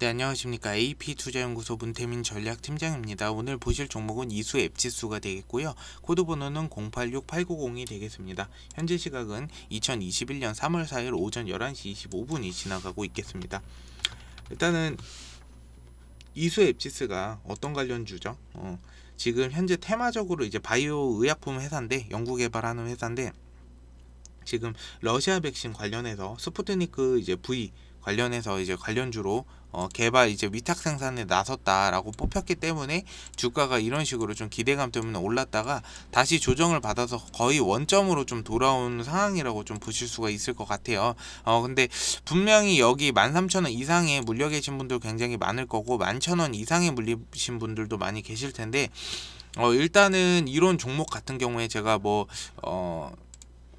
네, 안녕하십니까. AP투자연구소 문태민 전략팀장입니다. 오늘 보실 종목은 이수 앱지수가 되겠고요. 코드 번호는 086890이 되겠습니다. 현재 시각은 2021년 3월 4일 오전 11시 25분이 지나가고 있겠습니다. 일단은 이수 앱지스가 어떤 관련주죠? 어, 지금 현재 테마적으로 이제 바이오 의약품 회사인데 연구 개발하는 회사인데 지금 러시아 백신 관련해서 스푸트니크 이제 V 관련해서 이제 관련주로 어, 개발 이제 위탁 생산에 나섰다라고 뽑혔기 때문에 주가가 이런 식으로 좀 기대감 때문에 올랐다가 다시 조정을 받아서 거의 원점으로 좀 돌아온 상황이라고 좀 보실 수가 있을 것 같아요. 어 근데 분명히 여기 13,000원 이상에 물려 계신 분들 굉장히 많을 거고 11,000원 이상에 물리신 분들도 많이 계실 텐데 어 일단은 이런 종목 같은 경우에 제가 뭐어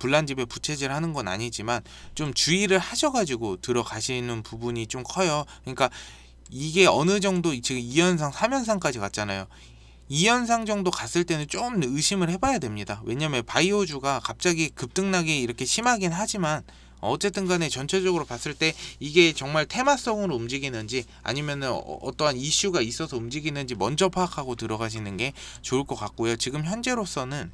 불난 집에 부채질 하는 건 아니지만 좀 주의를 하셔가지고 들어가시는 부분이 좀 커요. 그러니까 이게 어느 정도 지금 2연상, 3연상까지 갔잖아요. 2연상 정도 갔을 때는 좀 의심을 해봐야 됩니다. 왜냐면 바이오주가 갑자기 급등락이 이렇게 심하긴 하지만 어쨌든 간에 전체적으로 봤을 때 이게 정말 테마성으로 움직이는지 아니면 어, 어떠한 이슈가 있어서 움직이는지 먼저 파악하고 들어가시는 게 좋을 것 같고요. 지금 현재로서는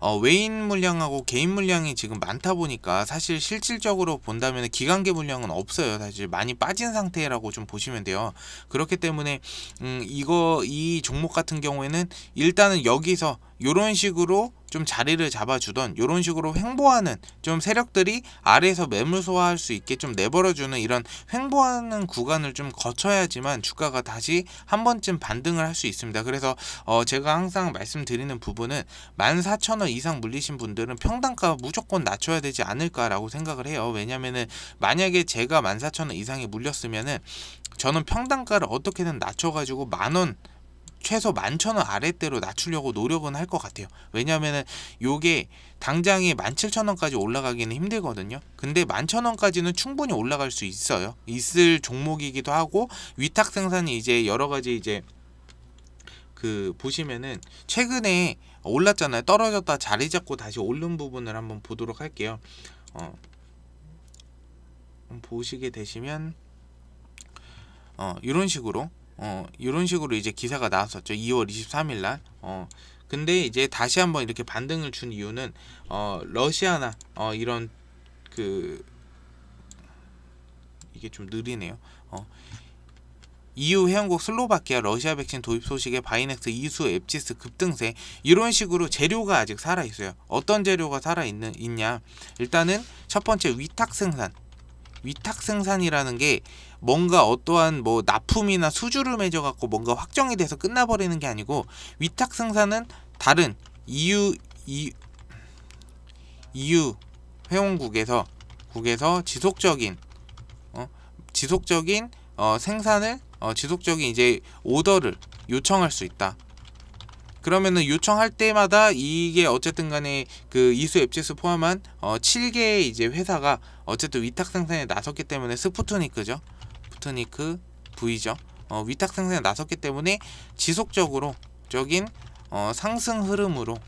어, 외인 물량하고 개인 물량이 지금 많다 보니까 사실 실질적으로 본다면 기관계 물량은 없어요. 사실 많이 빠진 상태라고 좀 보시면 돼요. 그렇기 때문에 음, 이거 이 종목 같은 경우에는 일단은 여기서 이런 식으로 좀 자리를 잡아주던 이런 식으로 횡보하는 좀 세력들이 아래에서 매물 소화할 수 있게 좀 내버려주는 이런 횡보하는 구간을 좀 거쳐야지만 주가가 다시 한 번쯤 반등을 할 수 있습니다. 그래서 어 제가 항상 말씀드리는 부분은 14,000원 이상 물리신 분들은 평당가 무조건 낮춰야 되지 않을까라고 생각을 해요. 왜냐면은 만약에 제가 14,000원 이상에 물렸으면은 저는 평당가를 어떻게든 낮춰가지고 만원 최소 11,000원 아래대로 낮추려고 노력은 할 것 같아요. 왜냐면은 요게 당장에 17,000원까지 올라가기는 힘들거든요. 근데 11,000원까지는 충분히 올라갈 수 있어요. 있을 종목이기도 하고 위탁 생산이 이제 여러 가지 이제 그 보시면은 최근에 올랐잖아요. 떨어졌다 자리 잡고 다시 오른 부분을 한번 보도록 할게요. 어. 보시게 되시면 어, 이런 식으로 어, 이런 식으로 이제 기사가 나왔었죠. 2월 23일 날. 어, 근데 이제 다시 한번 이렇게 반등을 준 이유는 어, 러시아나 어, 이런 그 이게 좀 느리네요. 어. EU 회원국 슬로바키아 러시아 백신 도입 소식에 바이넥스 이수 앱지스 급등세 이런 식으로 재료가 아직 살아 있어요. 어떤 재료가 살아 있는 있냐? 일단은 첫 번째 위탁 생산 위탁 생산이라는 게 뭔가 어떠한 뭐 납품이나 수주를 맺어 갖고 뭔가 확정이 돼서 끝나 버리는 게 아니고 위탁 생산은 다른 EU 이, EU 회원국에서 국에서 지속적인 어, 지속적인 어, 생산을 어, 지속적인 이제 오더를 요청할 수 있다. 그러면은 요청할 때마다 이게 어쨌든 간에 그 이수 앱체스 포함한 어 7개의 이제 회사가 어쨌든 위탁 생산에 나섰기 때문에 스푸트니크죠. 스푸트니크 V죠. 어 위탁 생산에 나섰기 때문에 지속적으로 적인 어 상승 흐름으로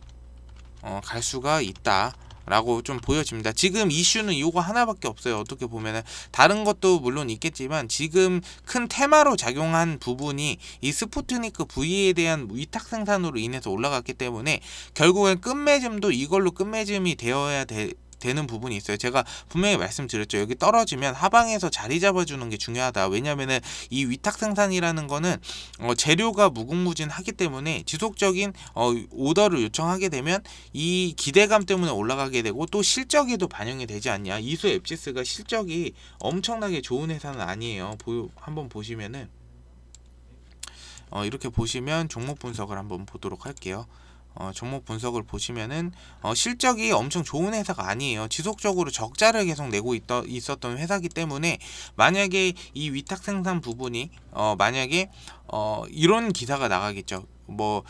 어 갈 수가 있다. 라고 좀 보여집니다. 지금 이슈는 이거 하나밖에 없어요. 어떻게 보면은 다른 것도 물론 있겠지만 지금 큰 테마로 작용한 부분이 이스포트니크 V에 대한 위탁 생산으로 인해서 올라갔기 때문에 결국엔 끝맺음도 이걸로 끝맺음이 되어야 돼 되는 부분이 있어요. 제가 분명히 말씀드렸죠. 여기 떨어지면 하방에서 자리 잡아주는 게 중요하다. 왜냐면은 이 위탁생산이라는 거는 어, 재료가 무궁무진하기 때문에 지속적인 어, 오더를 요청하게 되면 이 기대감 때문에 올라가게 되고 또 실적에도 반영이 되지 않냐. 이수 앱지스가 실적이 엄청나게 좋은 회사는 아니에요. 보 한번 보시면은 어, 이렇게 보시면 종목 분석을 한번 보도록 할게요. 어, 종목 분석을 보시면은 어, 실적이 엄청 좋은 회사가 아니에요. 지속적으로 적자를 계속 내고 있더, 있었던 회사기 때문에 만약에 이 위탁 생산 부분이 어, 만약에 어, 이런 기사가 나가겠죠. 뭐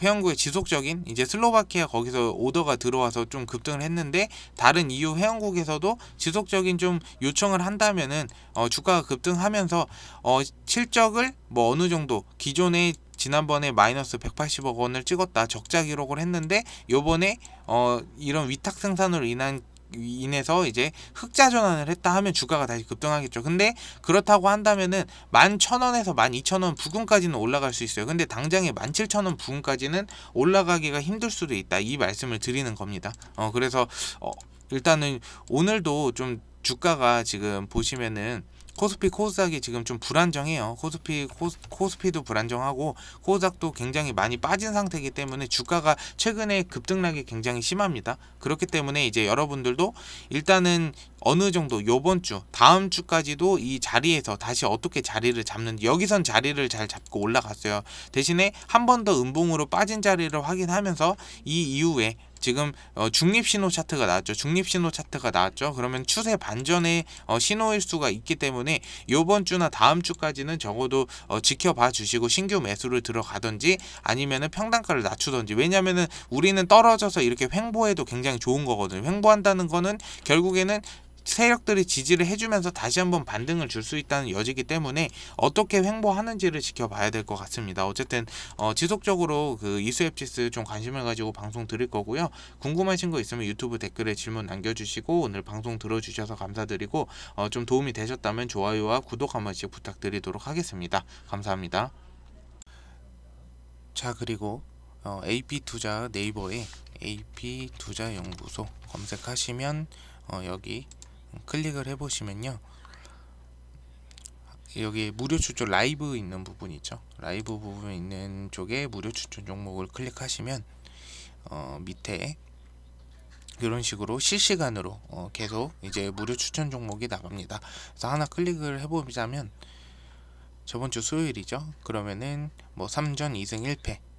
회원국의 지속적인 이제 슬로바키아 거기서 오더가 들어와서 좀 급등을 했는데 다른 이유 회원국에서도 지속적인 좀 요청을 한다면은 어 주가가 급등하면서 어 실적을 뭐 어느 정도 기존의 지난번에 마이너스 180억 원을 찍었다 적자 기록을 했는데 요번에 어 이런 위탁 생산으로 인한 인해서 이제 흑자 전환을 했다 하면 주가가 다시 급등하겠죠. 근데 그렇다고 한다면은 0 0원에서1 2 0 0 0원 부근까지는 올라갈 수 있어요. 근데 당장에 1 7 0 0 0원 부근까지는 올라가기가 힘들 수도 있다. 이 말씀을 드리는 겁니다. 어 그래서 어 일단은 오늘도 좀 주가가 지금 보시면은 코스피 코스닥이 지금 좀 불안정해요. 코스피 코스, 코스피도 불안정하고 코스닥도 굉장히 많이 빠진 상태이기 때문에 주가가 최근에 급등락이 굉장히 심합니다. 그렇기 때문에 이제 여러분들도 일단은 어느 정도 요번 주 다음 주까지도 이 자리에서 다시 어떻게 자리를 잡는지 여기선 자리를 잘 잡고 올라갔어요. 대신에 한 번 더 음봉으로 빠진 자리를 확인하면서 이 이후에 지금 어, 중립 신호 차트가 나왔죠. 중립 신호 차트가 나왔죠. 그러면 추세 반전의 어, 신호일 수가 있기 때문에 요번 주나 다음 주까지는 적어도 어, 지켜봐 주시고 신규 매수를 들어가든지 아니면은 평단가를 낮추든지 왜냐면은 우리는 떨어져서 이렇게 횡보해도 굉장히 좋은 거거든요. 횡보한다는 거는 결국에는 세력들이 지지를 해주면서 다시 한번 반등을 줄 수 있다는 여지기 때문에 어떻게 횡보하는지를 지켜봐야 될 것 같습니다. 어쨌든 어, 지속적으로 그 이수앱지스 좀 관심을 가지고 방송 드릴 거고요. 궁금하신 거 있으면 유튜브 댓글에 질문 남겨주시고 오늘 방송 들어주셔서 감사드리고 어, 좀 도움이 되셨다면 좋아요와 구독 한 번씩 부탁드리도록 하겠습니다. 감사합니다. 자 그리고 어, AP투자 네이버에 AP투자연구소 검색하시면 어, 여기 클릭을 해보시면요. 여기 에 무료 추천 라이브 있는 부분 있죠. 라이브 부분 에 있는 쪽에 무료 추천 종목을 클릭하시면 어, 밑에 이런 식으로 실시간으로 어, 계속 이제 무료 추천 종목이 나갑니다. 그래서 하나 클릭을 해보자면 저번 주 수요일이죠. 그러면은 뭐 3전 2승 1패